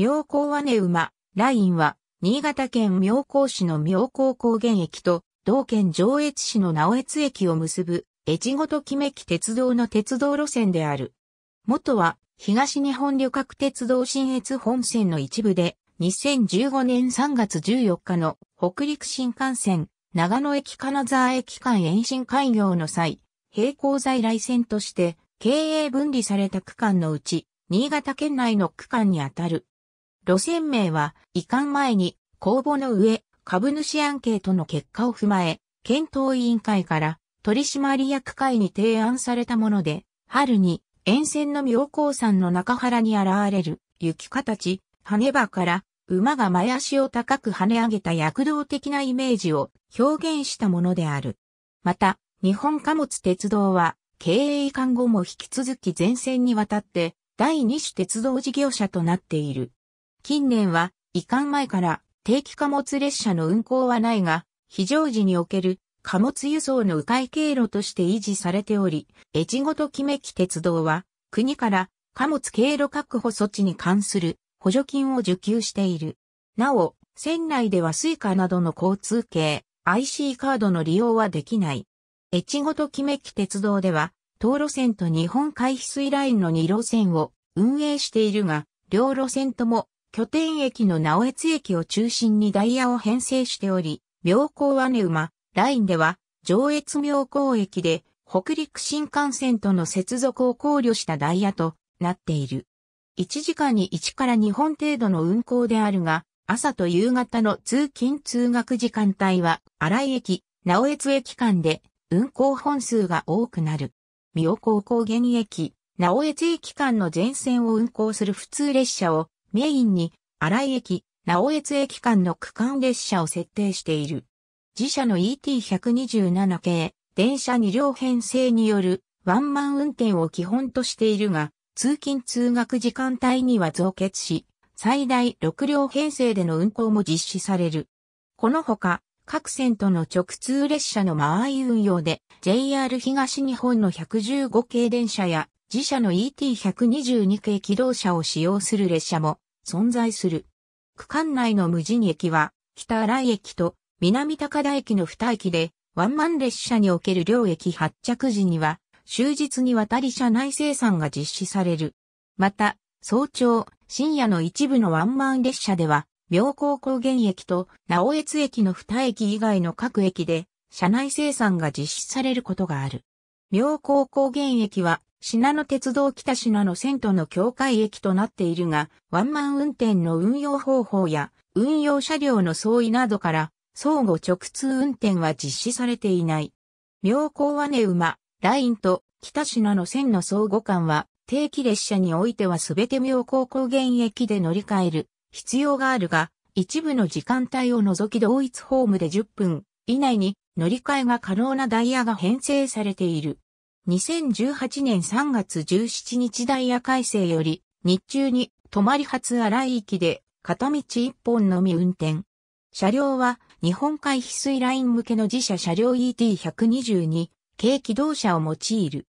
妙高和根馬、ラインは、新潟県妙高市の妙高高原駅と、同県上越市の直越駅を結ぶ、越後ときめき鉄道の鉄道路線である。元は、東日本旅客鉄道新越本線の一部で、2015年3月14日の北陸新幹線、長野駅金沢駅間延伸開業の際、並行在来線として、経営分離された区間のうち、新潟県内の区間にあたる、路線名は移管前に公募の上株主アンケートの結果を踏まえ、検討委員会から取締役会に提案されたもので、春に沿線の妙高山の中原に現れる雪形、羽場から馬が前足を高く跳ね上げた躍動的なイメージを表現したものである。また、日本貨物鉄道は経営移管後も引き続き前線にわたって第二種鉄道事業者となっている。近年は、移管前から定期貨物列車の運行はないが、非常時における貨物輸送の迂回経路として維持されており、越後と木めき鉄道は、国から貨物経路確保措置に関する補助金を受給している。なお、船内ではスイカなどの交通系、IC カードの利用はできない。越後と木めき鉄道では、東路線と日本海翡翠ラインの2路線を運営しているが、両路線とも拠点駅の直江津駅を中心にダイヤを編成しており、妙高姉馬ラインでは上越妙高駅で北陸新幹線との接続を考慮したダイヤとなっている。1時間に1から2本程度の運行であるが、朝と夕方の通勤通学時間帯は、荒井駅、直越駅間で運行本数が多くなる。妙高高原駅、直越駅間の全線を運行する普通列車をメインに、新井駅、直越駅間の区間列車を設定している。自社の ET127 系、電車2両編成によるワンマン運転を基本としているが、通勤通学時間帯には増結し、最大6両編成での運行も実施される。このほか、各線との直通列車の間合い運用で、JR 東日本の115系電車や自社の ET122 系機動車を使用する列車も存在する。区間内の無人駅は、北新井駅と南高田駅の2駅で、ワンマン列車における両駅発着時には、終日にわたり車内生産が実施される。また、早朝、深夜の一部のワンマン列車では、妙高高原駅と直越駅の2駅以外の各駅で、車内生産が実施されることがある。妙高高原駅は品野鉄道北品野線との境界駅となっているが、ワンマン運転の運用方法や運用車両の相違などから、相互直通運転は実施されていない。妙高和根馬、ラインと北品野線の相互間は、定期列車においてはすべて妙高高原駅で乗り換える必要があるが、一部の時間帯を除き同一ホームで10分以内に乗り換えが可能なダイヤが編成されている。2018年3月17日ダイヤ改正より、日中に泊まり初荒い駅で片道1本のみ運転。車両は日本海翡翠ライン向けの自社車両 ET122 軽機動車を用いる。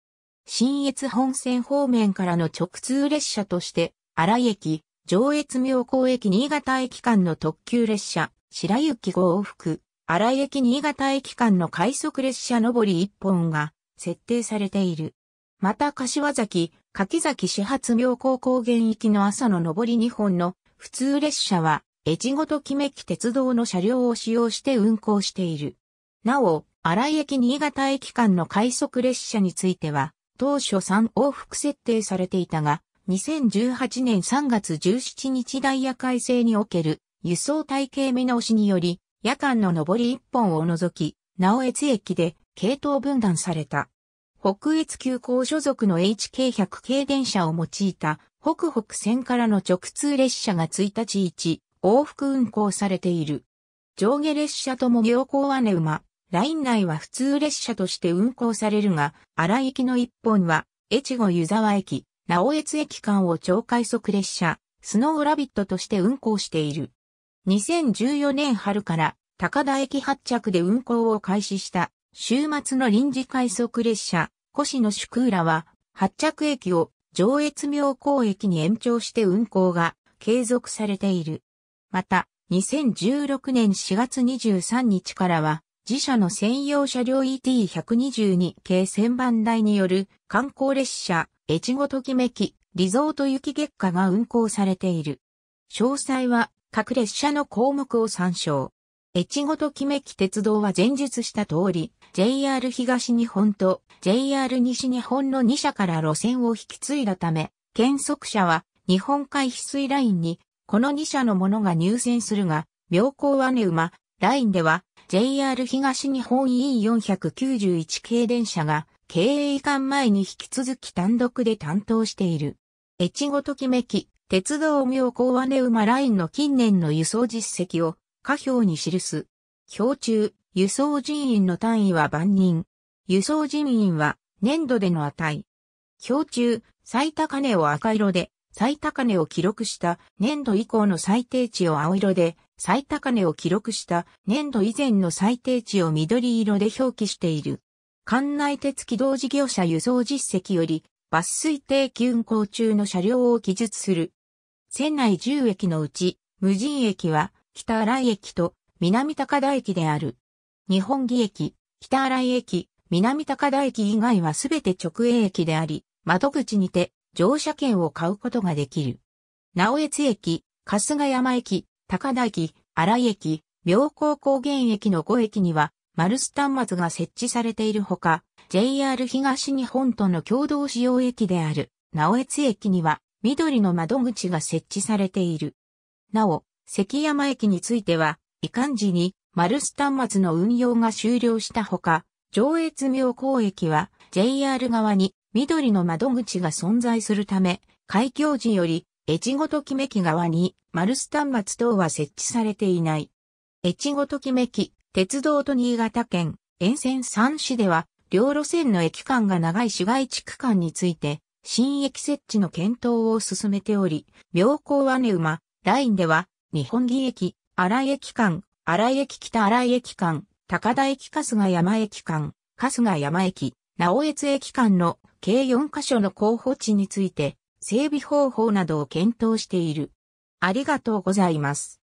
新越本線方面からの直通列車として、荒井駅、上越妙高駅新潟駅間の特急列車、白雪号往復、荒井駅新潟駅間の快速列車上り1本が設定されている。また柏崎、柿崎始発妙高校現域の朝の上り2本の普通列車は、越後と木めき鉄道の車両を使用して運行している。なお、荒井駅新潟駅間の快速列車については、当初3往復設定されていたが、2018年3月17日ダイヤ改正における輸送体系見直しにより、夜間の上り1本を除き、直江津駅で系統分断された。北越急行所属の HK100 系電車を用いた北北線からの直通列車が1日1往復運行されている。上下列車とも行行ね馬。ライン内は普通列車として運行されるが、荒井行きの一本は、越後湯沢駅、直越駅間を超快速列車、スノーラビットとして運行している。2014年春から高田駅発着で運行を開始した週末の臨時快速列車、越野宿浦は、発着駅を上越妙高駅に延長して運行が継続されている。また、2016年4月23日からは、自社の専用車両 ET122 系千番台による観光列車、越後ときめき、リゾート雪月下が運行されている。詳細は、各列車の項目を参照。越後とめき鉄道は前述した通り、JR 東日本と JR 西日本の2社から路線を引き継いだため、原則者は日本海翡翠ラインにこの2社のものが入線するが、妙高姉馬ラインでは JR 東日本 E491 系電車が経営移管前に引き続き単独で担当している。越後ときめき、鉄道妙高姉馬ラインの近年の輸送実績を下表に記す。表中、輸送人員の単位は万人。輸送人員は年度での値。表中、最高値を赤色で、最高値を記録した年度以降の最低値を青色で、最高値を記録した年度以前の最低値を緑色で表記している。管内鉄機動事業者輸送実績より、抜粋定期運行中の車両を記述する。船内10駅のうち、無人駅は北新井駅と南高田駅である。日本木駅、北新井駅、南高田駅以外はすべて直営駅であり、窓口にて乗車券を買うことができる。直江津駅、春日山駅、高田駅、新井駅、妙高高原駅の5駅には、マルス端末が設置されているほか、JR 東日本との共同使用駅である、直江津駅には、緑の窓口が設置されている。なお、関山駅については、遺憾時にマルス端末の運用が終了したほか、上越妙高駅は JR 側に緑の窓口が存在するため、開業時より越後ときめき側にマルス端末等は設置されていない。越後ときめき、鉄道と新潟県、沿線3市では、両路線の駅間が長い市街地区間について、新駅設置の検討を進めており、妙高姉馬、ラインでは、日本木駅、荒井駅間、荒井駅北荒井駅間、高田駅春日山駅間、春日山駅、直江津駅間の計4カ所の候補地について、整備方法などを検討している。ありがとうございます。